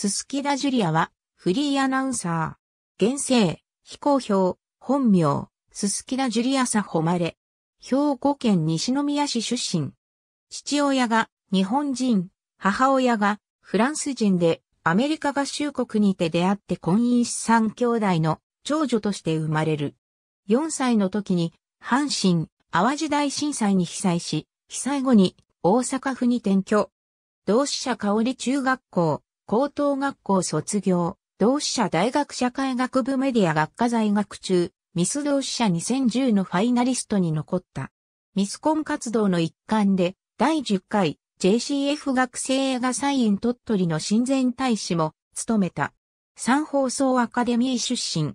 すすきだジュリアは、フリーアナウンサー。現世、非公表、本名、すすきだジュリアサホマレ。兵庫県西宮市出身。父親が日本人、母親がフランス人で、アメリカ合衆国にて出会って婚姻資産兄弟の長女として生まれる。4歳の時に、阪神、淡路大震災に被災し、被災後に大阪府に転居。同志社香織中学校、高等学校卒業、同志社大学社会学部メディア学科在学中、ミス同志社2010のファイナリストに残った。ミスコン活動の一環で、第10回 JCF 学生映画サイン鳥取の親善大使も務めた。三放送アカデミー出身。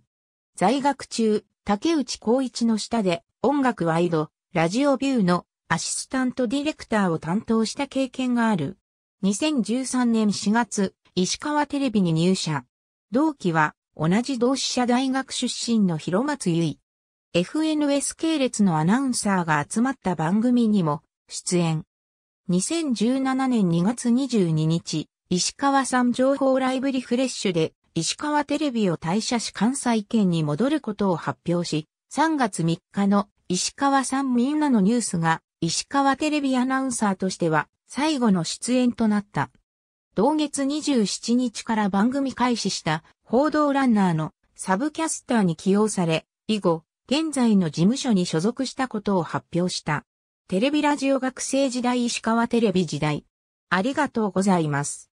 在学中、竹内光一の下で音楽ワイド、ラジオビューのアシスタントディレクターを担当した経験がある。2013年4月、石川テレビに入社。同期は、同じ同志社大学出身の広松由衣。FNS 系列のアナウンサーが集まった番組にも出演。2017年2月22日、石川さん情報ライブリフレッシュで石川テレビを退社し関西圏に戻ることを発表し、3月3日の石川さんみんなのニュースが石川テレビアナウンサーとしては最後の出演となった。同月27日から番組開始した報道ランナーのサブキャスターに起用され、以後、現在の事務所に所属したことを発表した。テレビラジオ学生時代石川テレビ時代。ありがとうございます。